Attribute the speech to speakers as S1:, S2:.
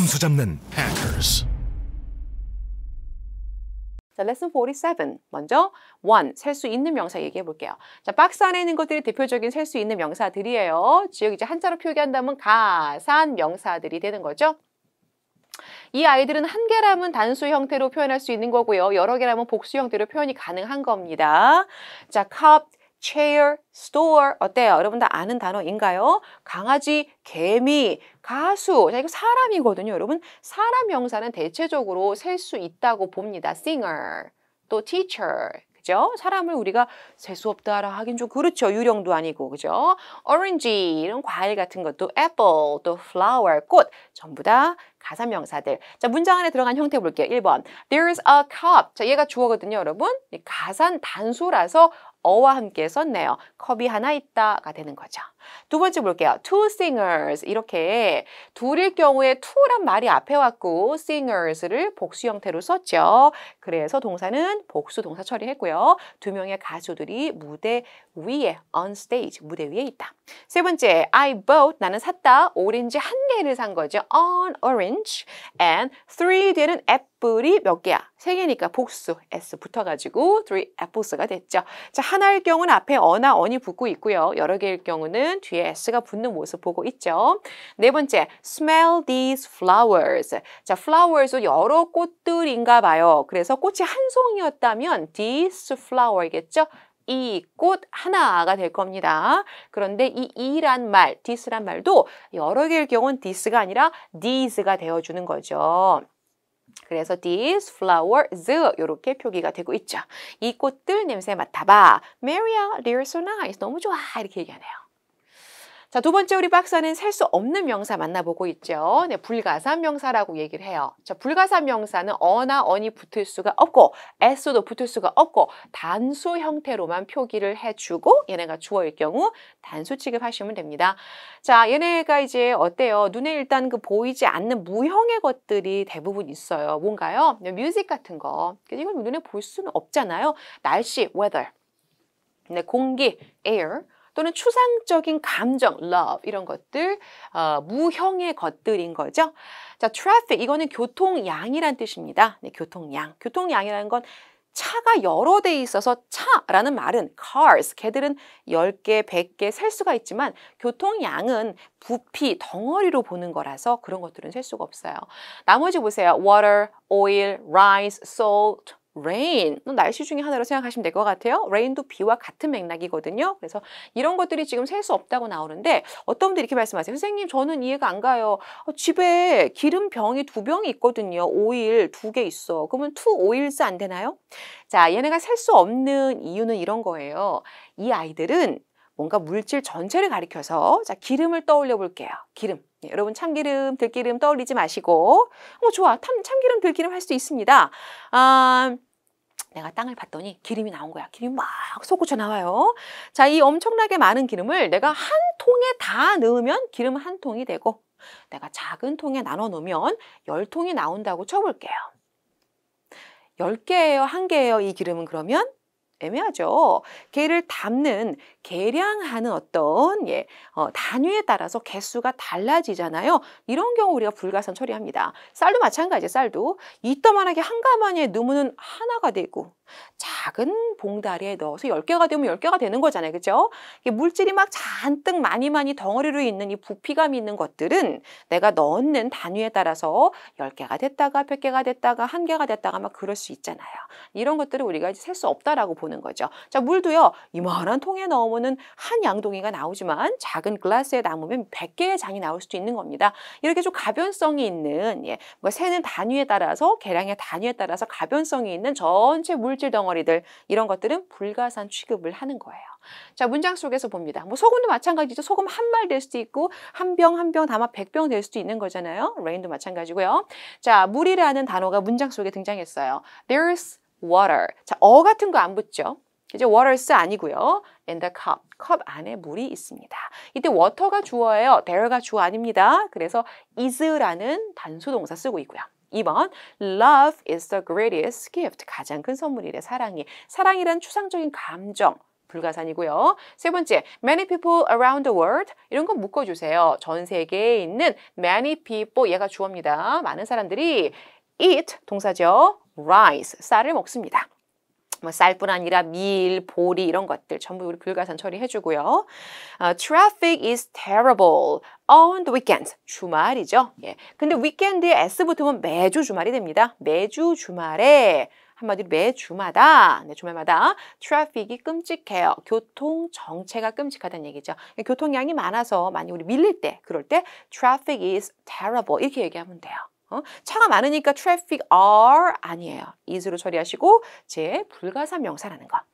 S1: 점수 잡는 hackers. 자, 레슨 47. 먼저 one, 셀수 있는 명사 얘기해 볼게요. 자, 박스 안에 있는 것들이 대표적인 셀 수 있는 명사들이에요. 즉 이제 한자로 표기한다면 가산 명사들이 되는 거죠. 이 아이들은 한 개라면 단수 형태로 표현할 수 있는 거고요. 여러 개라면 복수 형태로 표현이 가능한 겁니다. 자, cup, chair, store 어때요? 여러분 다 아는 단어인가요? 강아지, 개미, 가수. 자, 이거 사람이거든요. 여러분 사람 명사는 대체적으로 셀 수 있다고 봅니다. singer, 또 teacher. 그죠? 사람을 우리가 셀 수없다라 하긴 좀 그렇죠. 유령도 아니고 그죠? orange 이런 과일 같은 것도 apple, 또 flower, 꽃 전부 다 가사 명사들. 자, 문장 안에 들어간 형태 볼게요. 1번. There's a cup. 자, 얘가 주어거든요, 여러분. 가산 단수라서 어와 함께 썼네요. 컵이 하나 있다가 되는 거죠. 두 번째 볼게요. Two singers 이렇게 둘일 경우에 two란 말이 앞에 왔고 singers를 복수 형태로 썼죠. 그래서 동사는 복수 동사 처리했고요. 두 명의 가수들이 무대 위에 on stage 무대 위에 있다. 세 번째 I bought 나는 샀다. 오렌지 한 개를 산 거죠. on orange and three 뒤에는 a p 뿔이 몇 개야? 세 개니까 복수 s 붙어가지고 o three apples가 됐죠. 자 하나일 경우는 앞에 어나 언이 붙고 있고요. 여러 개일 경우는 뒤에 s가 붙는 모습 보고 있죠. 네 번째, smell these flowers. 자 flowers도 여러 꽃들인가 봐요. 그래서 꽃이 한 송이었다면 these flower겠죠. 이 꽃 하나가 될 겁니다. 그런데 이 이란 말, this란 말도 여러 개일 경우는 this가 아니라 these가 되어주는 거죠. 그래서 this flowers 이렇게 표기가 되고 있죠. 이 꽃들 냄새 맡아봐. Maria, they're so nice. 너무 좋아. 이렇게 얘기하네요. 자, 두 번째 우리 박사는 셀 수 없는 명사 만나보고 있죠. 네, 불가산 명사라고 얘기를 해요. 자, 불가산 명사는 어나 언이 붙을 수가 없고 에스도 붙을 수가 없고 단수 형태로만 표기를 해주고 얘네가 주어일 경우 단수 취급하시면 됩니다. 자, 얘네가 이제 어때요? 눈에 일단 그 보이지 않는 무형의 것들이 대부분 있어요. 뭔가요? 네, 뮤직 같은 거. 그러니까 이건 눈에 볼 수는 없잖아요. 날씨, weather. 네, 공기, air. 또는 추상적인 감정, love 이런 것들 어, 무형의 것들인 거죠. 자, traffic 이거는 교통량이란 뜻입니다. 네, 교통량. 교통량이라는 건 차가 여러 대 있어서 차라는 말은 cars, 걔들은 10개, 100개 셀 수가 있지만 교통량은 부피, 덩어리로 보는 거라서 그런 것들은 셀 수가 없어요. 나머지 보세요. water, oil, rice, salt, rain 뭐 날씨 중에 하나로 생각하시면 될 것 같아요. rain도 비와 같은 맥락이거든요. 그래서 이런 것들이 지금 셀 수 없다고 나오는데 어떤 분들이 이렇게 말씀하세요. 선생님 저는 이해가 안 가요. 어, 집에 기름 병이 두 병이 있거든요. 오일 두 개 있어. 그러면 two oils 안 되나요? 자 얘네가 셀 수 없는 이유는 이런 거예요. 이 아이들은 뭔가 물질 전체를 가리켜서 자 기름을 떠올려 볼게요. 기름. 예, 여러분 참기름, 들기름 떠올리지 마시고 어 좋아. 참, 참기름, 들기름 할 수도 있습니다. 아, 내가 땅을 봤더니 기름이 나온 거야. 기름이 막 솟구쳐 나와요. 자, 이 엄청나게 많은 기름을 내가 한 통에 다 넣으면 기름 한 통이 되고 내가 작은 통에 나눠 놓으면 열 통이 나온다고 쳐볼게요. 열 개예요, 한 개예요. 이 기름은 그러면 애매하죠. 개를 담는 계량하는 어떤 예, 어, 단위에 따라서 개수가 달라지잖아요. 이런 경우 우리가 불가산 처리합니다. 쌀도 마찬가지예요. 쌀도 이따만하게 한 가마니에 넣으면 하나가 되고 작은 봉다리에 넣어서 열개가 되면 열개가 되는 거잖아요. 그죠? 물질이 막 잔뜩 많이 많이 덩어리로 있는 이 부피감이 있는 것들은 내가 넣는 단위에 따라서 열개가 됐다가 백개가 됐다가 한개가 됐다가 막 그럴 수 있잖아요. 이런 것들을 우리가 셀 수 없다라고 보는 거죠. 자, 물도요. 이만한 통에 넣으면 경우는 한 양동이가 나오지만 작은 글라스에 담으면 100개의 장이 나올 수도 있는 겁니다. 이렇게 좀 가변성이 있는 예, 뭐 세는 단위에 따라서 계량의 단위에 따라서 가변성이 있는 전체 물질 덩어리들 이런 것들은 불가산 취급을 하는 거예요. 자 문장 속에서 봅니다. 뭐 소금도 마찬가지죠. 소금 한 말 될 수도 있고 한 병 한 병 담아 100병 될 수도 있는 거잖아요. 레인도 마찬가지고요. 자 물이라는 단어가 문장 속에 등장했어요. There's water. 자, 어 같은 거 안 붙죠? 이제 waters 아니고요. in the cup, 컵 안에 물이 있습니다. 이때 water가 주어예요. there가 주어 아닙니다. 그래서 is라는 단수동사 쓰고 있고요. 2번 love is the greatest gift 가장 큰 선물이래 사랑이 사랑이란 추상적인 감정 불가산이고요. 세 번째, many people around the world 이런 거 묶어주세요. 전 세계에 있는 many people 얘가 주어입니다. 많은 사람들이 eat 동사죠. rice 쌀을 먹습니다. 뭐 쌀뿐 아니라 밀, 보리 이런 것들 전부 우리 불가산 처리해주고요. Uh, traffic is terrible on the weekends. 주말이죠. 예. 근데 weekend에 s 붙으면 매주 주말이 됩니다. 매주 주말에 한마디로 매 주마다, 네, 주말마다 트래픽이 끔찍해요. 교통 정체가 끔찍하다는 얘기죠. 예, 교통량이 많아서 많이 우리 밀릴 때, 그럴 때 traffic is terrible 이렇게 얘기하면 돼요. 어? 차가 많으니까 traffic are 아니에요. is로 처리하시고 제 불가사 명사라는 거.